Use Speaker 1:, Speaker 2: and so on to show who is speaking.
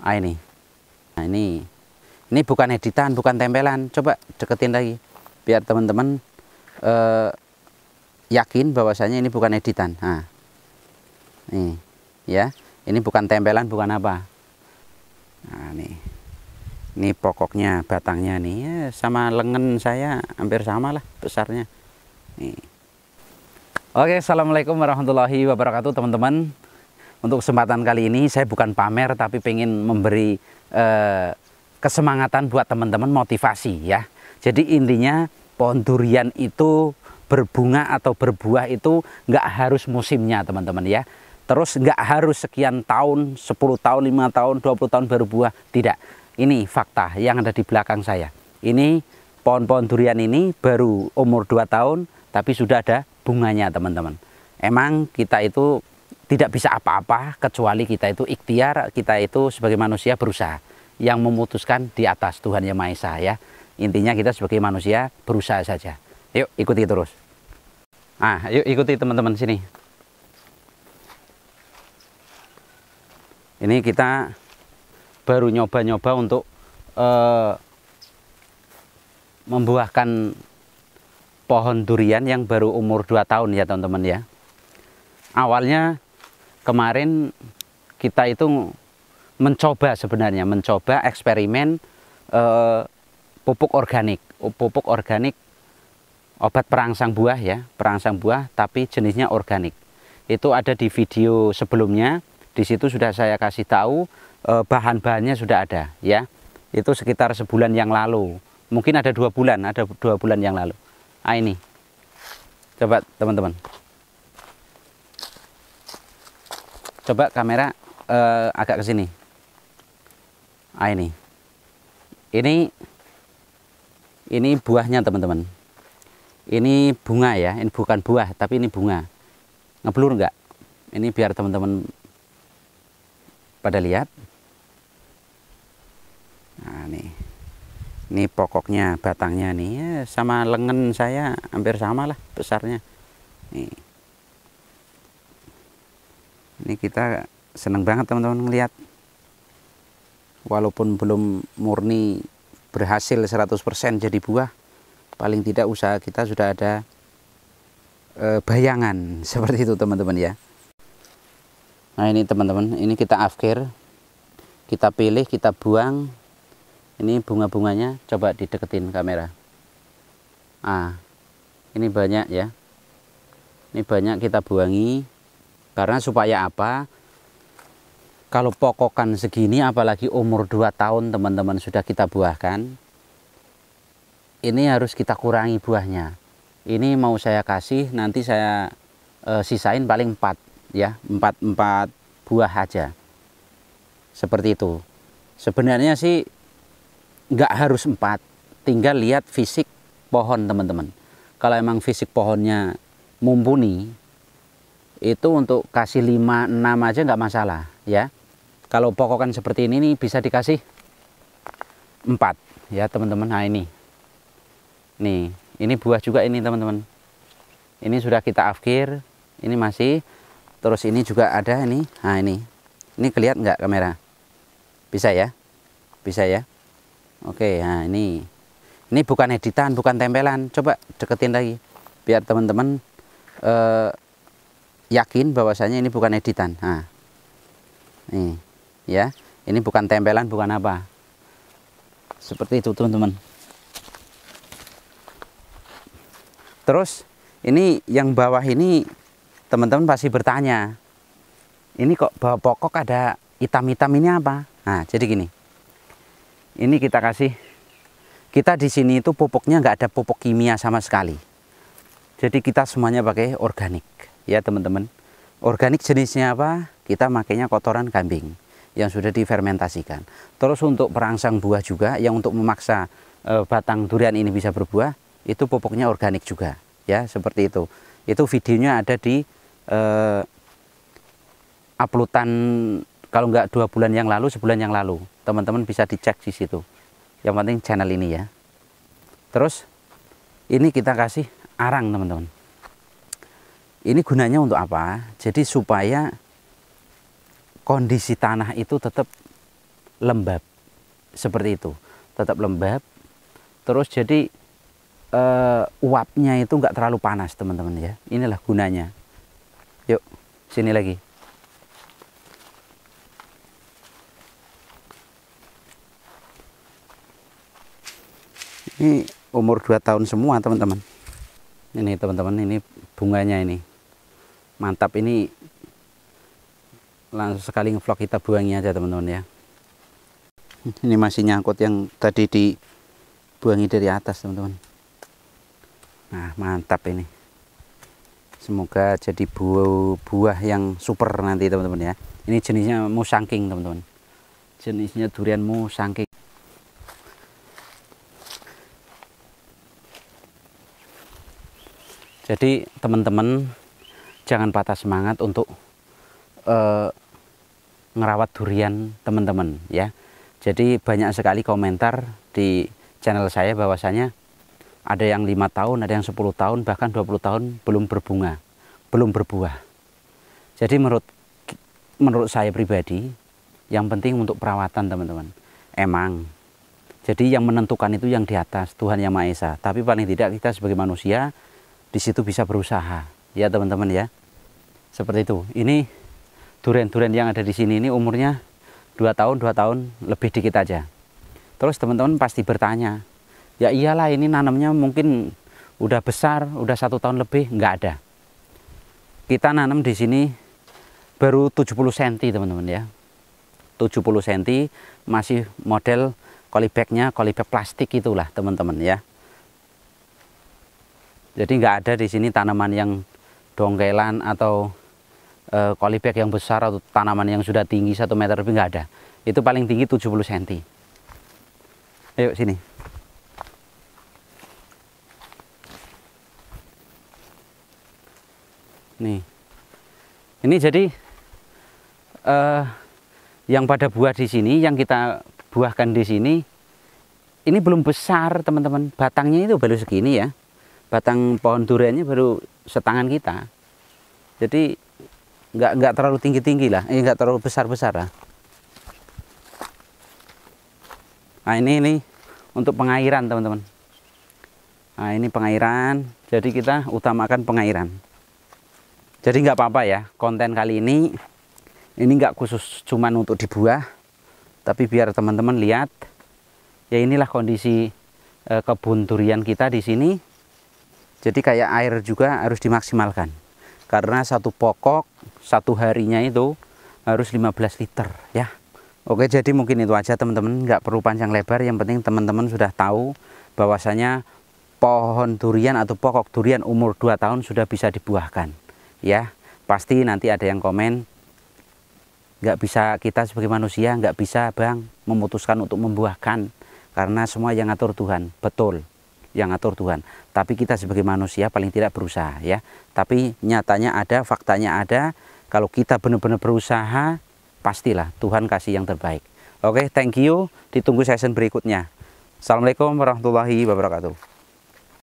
Speaker 1: ah ini nah ini ini bukan editan bukan tempelan coba deketin lagi biar teman-teman eh, yakin bahwasanya ini bukan editan nah nih ya ini bukan tempelan bukan apa nah nih ini pokoknya batangnya nih ya, sama lengan saya hampir sama lah besarnya nih Oke, assalamualaikum warahmatullahi wabarakatuh, teman-teman untuk kesempatan kali ini saya bukan pamer tapi pengen memberi eh, kesemangatan buat teman-teman motivasi ya. Jadi intinya pohon durian itu berbunga atau berbuah itu nggak harus musimnya teman-teman ya. Terus nggak harus sekian tahun, 10 tahun, 5 tahun, 20 tahun baru buah. Tidak. Ini fakta yang ada di belakang saya. Ini pohon-pohon durian ini baru umur 2 tahun tapi sudah ada bunganya teman-teman. Emang kita itu tidak bisa apa-apa kecuali kita itu ikhtiar, kita itu sebagai manusia berusaha. Yang memutuskan di atas Tuhan Yang Maha Esa ya. Intinya kita sebagai manusia berusaha saja. Yuk ikuti terus. Ah, yuk ikuti teman-teman sini. Ini kita baru nyoba-nyoba untuk eh, membuahkan pohon durian yang baru umur 2 tahun ya teman-teman ya. Awalnya kemarin kita itu mencoba sebenarnya mencoba eksperimen eh, pupuk organik pupuk organik obat perangsang buah ya perangsang buah tapi jenisnya organik itu ada di video sebelumnya di situ sudah saya kasih tahu eh, bahan-bahannya sudah ada ya itu sekitar sebulan yang lalu mungkin ada dua bulan ada dua bulan yang lalu ah ini coba teman-teman Coba kamera uh, agak ke sini. Ah ini. Ini ini buahnya teman-teman. Ini bunga ya, ini bukan buah tapi ini bunga. Ngeblur enggak? Ini biar teman-teman pada lihat. Nah, nih. Ini pokoknya, batangnya nih ya, sama lengan saya hampir sama lah besarnya. Nih ini kita senang banget teman-teman melihat walaupun belum murni berhasil 100% jadi buah paling tidak usaha kita sudah ada e, bayangan seperti itu teman-teman ya nah ini teman-teman ini kita afkir kita pilih kita buang ini bunga-bunganya coba dideketin kamera ah ini banyak ya ini banyak kita buangi karena supaya apa? Kalau pokokan segini apalagi umur 2 tahun teman-teman sudah kita buahkan. Ini harus kita kurangi buahnya. Ini mau saya kasih nanti saya e, sisain paling 4 ya, 4 4 buah aja. Seperti itu. Sebenarnya sih nggak harus 4, tinggal lihat fisik pohon teman-teman. Kalau emang fisik pohonnya mumpuni, itu untuk kasih 5 6 aja nggak masalah ya kalau pokokan seperti ini nih bisa dikasih 4 ya teman-teman nah ini nih ini buah juga ini teman-teman ini sudah kita afkir ini masih terus ini juga ada ini nah ini ini kelihatan nggak kamera bisa ya bisa ya oke nah ini ini bukan editan bukan tempelan coba deketin lagi biar teman-teman eh, yakin bahwasanya ini bukan editan. Nah, nih, ya, ini bukan tempelan, bukan apa. Seperti itu teman-teman. Terus ini yang bawah ini teman-teman pasti bertanya, ini kok bawah pokok ada hitam-hitam ini apa? Nah, jadi gini. Ini kita kasih kita di sini itu pupuknya nggak ada pupuk kimia sama sekali. Jadi kita semuanya pakai organik ya teman-teman. Organik jenisnya apa? Kita makainya kotoran kambing yang sudah difermentasikan. Terus untuk perangsang buah juga yang untuk memaksa e, batang durian ini bisa berbuah, itu pupuknya organik juga, ya seperti itu. Itu videonya ada di e, uploadan kalau nggak dua bulan yang lalu, sebulan yang lalu. Teman-teman bisa dicek di situ. Yang penting channel ini ya. Terus ini kita kasih arang teman-teman. Ini gunanya untuk apa? Jadi supaya kondisi tanah itu tetap lembab seperti itu, tetap lembab. Terus jadi uh, uapnya itu nggak terlalu panas teman-teman ya. Inilah gunanya. Yuk sini lagi. Ini umur 2 tahun semua teman-teman. Ini teman-teman ini bunganya ini mantap ini langsung sekali ngevlog kita buangnya aja teman-teman ya ini masih nyangkut yang tadi dibuangi dari atas teman-teman nah mantap ini semoga jadi buah, buah yang super nanti teman-teman ya ini jenisnya musangking teman-teman jenisnya durian musangking jadi teman-teman jangan patah semangat untuk uh, ngerawat durian teman-teman ya. Jadi banyak sekali komentar di channel saya bahwasanya ada yang lima tahun, ada yang 10 tahun, bahkan 20 tahun belum berbunga, belum berbuah. Jadi menurut menurut saya pribadi, yang penting untuk perawatan teman-teman. Emang, jadi yang menentukan itu yang di atas, Tuhan Yang Maha Esa. Tapi paling tidak kita sebagai manusia di situ bisa berusaha, ya teman-teman ya seperti itu ini durian-durian yang ada di sini ini umurnya dua tahun dua tahun lebih dikit aja terus teman-teman pasti bertanya ya iyalah ini nanamnya mungkin udah besar udah satu tahun lebih nggak ada kita nanam di sini baru 70 cm teman-teman ya 70 cm masih model kolibeknya kolibek plastik itulah teman-teman ya jadi nggak ada di sini tanaman yang dongkelan atau Eh, kolibek yang besar atau tanaman yang sudah tinggi satu meter lebih nggak ada. Itu paling tinggi 70 cm. Ayo sini. Nih. Ini jadi eh, yang pada buah di sini, yang kita buahkan di sini, ini belum besar teman-teman. Batangnya itu baru segini ya. Batang pohon duriannya baru setangan kita. Jadi nggak nggak terlalu tinggi tinggi lah ini nggak terlalu besar besar lah nah ini ini untuk pengairan teman-teman nah ini pengairan jadi kita utamakan pengairan jadi nggak apa-apa ya konten kali ini ini nggak khusus cuman untuk dibuah tapi biar teman-teman lihat ya inilah kondisi eh, kebun durian kita di sini jadi kayak air juga harus dimaksimalkan karena satu pokok satu harinya itu harus 15 liter ya Oke jadi mungkin itu aja teman-teman nggak perlu panjang lebar yang penting teman-teman sudah tahu bahwasanya pohon durian atau pokok durian umur 2 tahun sudah bisa dibuahkan ya pasti nanti ada yang komen nggak bisa kita sebagai manusia nggak bisa bang memutuskan untuk membuahkan karena semua yang ngatur Tuhan betul yang atur Tuhan. Tapi kita sebagai manusia paling tidak berusaha ya. Tapi nyatanya ada, faktanya ada. Kalau kita benar-benar berusaha, pastilah Tuhan kasih yang terbaik. Oke, thank you. Ditunggu session berikutnya. Assalamualaikum warahmatullahi wabarakatuh.